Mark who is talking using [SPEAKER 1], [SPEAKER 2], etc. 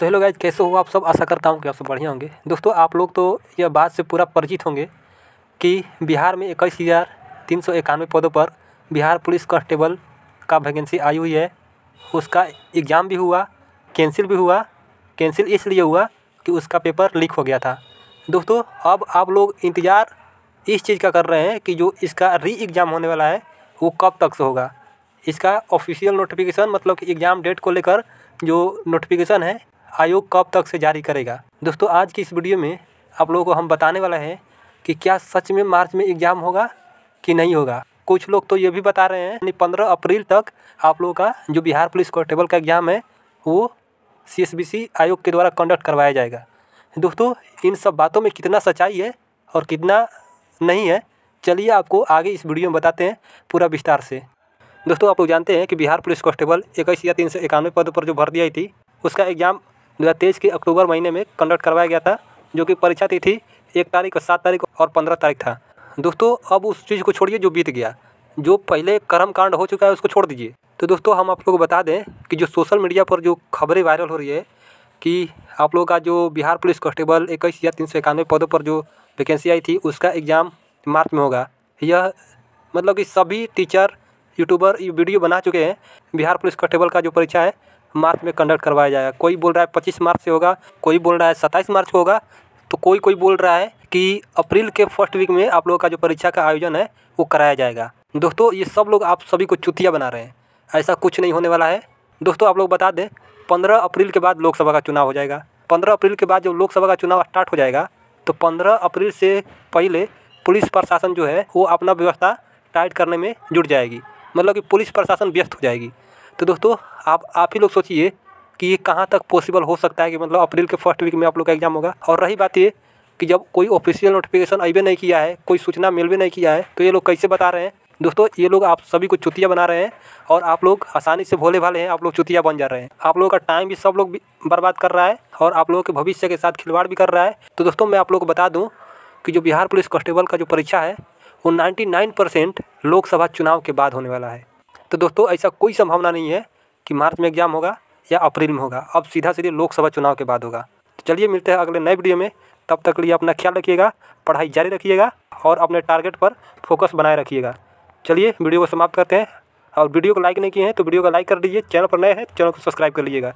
[SPEAKER 1] so hello guys कैसे हो आप सब आशा करता हूँ कि आप सब बढ़िया होंगे दोस्तों आप लोग तो यह बात से पूरा परिचित होंगे कि बिहार में इक्कीस हज़ार तीन सौ इक्यानवे पदों पर बिहार पुलिस कांस्टेबल का वैकेंसी आई हुई है उसका एग्ज़ाम भी हुआ कैंसिल भी हुआ कैंसिल इसलिए हुआ कि उसका पेपर लीक हो गया था दोस्तों अब आप लोग इंतज़ार इस चीज़ का कर रहे हैं कि जो इसका री एग्ज़ाम होने वाला है वो कब तक से होगा इसका ऑफिशियल नोटिफिकेशन मतलब कि एग्ज़ाम डेट को लेकर जो नोटिफिकेशन है आयोग कब तक से जारी करेगा दोस्तों आज की इस वीडियो में आप लोगों को हम बताने वाला है कि क्या सच में मार्च में एग्ज़ाम होगा कि नहीं होगा कुछ लोग तो ये भी बता रहे हैं पंद्रह अप्रैल तक आप लोगों का जो बिहार पुलिस कॉन्स्टेबल का एग्ज़ाम है वो सी आयोग के द्वारा कंडक्ट करवाया जाएगा दोस्तों इन सब बातों में कितना सच्चाई है और कितना नहीं है चलिए आपको आगे इस वीडियो में बताते हैं पूरा विस्तार से दोस्तों आप लोग जानते हैं कि बिहार पुलिस कॉन्स्टेबल इक्कीस या तीन सौ इक्यानवे पद पर जो भर्ती आई थी उसका एग्ज़ाम दो के अक्टूबर महीने में कंडक्ट करवाया गया था जो कि परीक्षा तिथि एक तारीख और सात तारीख और पंद्रह तारीख था दोस्तों अब उस चीज़ को छोड़िए जो बीत गया जो पहले कर्म कांड हो चुका है उसको छोड़ दीजिए तो दोस्तों हम आप लोगों को बता दें कि जो सोशल मीडिया पर जो खबरें वायरल हो रही है कि आप लोगों का जो बिहार पुलिस कांस्टेबल इक्कीस या तीन सौ इक्यानवे पदों पर जो वैकेंसी आई थी उसका एग्ज़ाम मार्च में होगा यह मतलब कि सभी टीचर यूट्यूबर ये वीडियो बना चुके हैं बिहार पुलिस कांस्टेबल का जो परीक्षा है मार्च में कंडक्ट करवाया जाएगा कोई बोल रहा है पच्चीस मार्च से होगा कोई बोल रहा है सत्ताईस मार्च को होगा तो कोई कोई बोल रहा है कि अप्रैल के फर्स्ट वीक में आप लोगों का जो परीक्षा का आयोजन है वो कराया जाएगा दोस्तों ये सब लोग आप सभी को चुतिया बना रहे हैं ऐसा कुछ नहीं होने वाला है दोस्तों आप लोग बता दें पंद्रह अप्रैल के बाद लोकसभा का चुनाव हो जाएगा पंद्रह अप्रैल के बाद जब लोकसभा का चुनाव स्टार्ट हो जाएगा तो पंद्रह अप्रैल से पहले पुलिस प्रशासन जो है वो अपना व्यवस्था टाइट करने में जुट जाएगी मतलब कि पुलिस प्रशासन व्यस्त हो जाएगी तो दोस्तों आप आप ही लोग सोचिए कि ये कहाँ तक पॉसिबल हो सकता है कि मतलब अप्रैल के फर्स्ट वीक में आप लोग का एग्ज़ाम होगा और रही बात ये कि जब कोई ऑफिशियल नोटिफिकेशन अभी नहीं किया है कोई सूचना मिल भी नहीं किया है तो ये लोग कैसे बता रहे हैं दोस्तों ये लोग आप सभी को चुतिया बना रहे हैं और आप लोग आसानी से भोले भाले हैं आप लोग चुतिया बन जा रहे हैं आप लोगों का टाइम भी सब लोग बर्बाद कर रहा है और आप लोगों के भविष्य के साथ खिलवाड़ भी कर रहा है तो दोस्तों मैं आप लोग को बता दूँ कि जो बिहार पुलिस कॉन्स्टेबल का जो परीक्षा है वो नाइन परसेंट लोकसभा चुनाव के बाद होने वाला है तो दोस्तों ऐसा कोई संभावना नहीं है कि मार्च में एग्ज़ाम होगा या अप्रैल में होगा अब सीधा सीधे लोकसभा चुनाव के बाद होगा तो चलिए मिलते हैं अगले नए वीडियो में तब तक लिए अपना ख्याल रखिएगा पढ़ाई जारी रखिएगा और अपने टारगेट पर फोकस बनाए रखिएगा चलिए वीडियो को समाप्त करते हैं और वीडियो को लाइक नहीं किए हैं तो वीडियो को लाइक कर दीजिए चैनल पर नए हैं तो चैनल को सब्सक्राइब कर लीजिएगा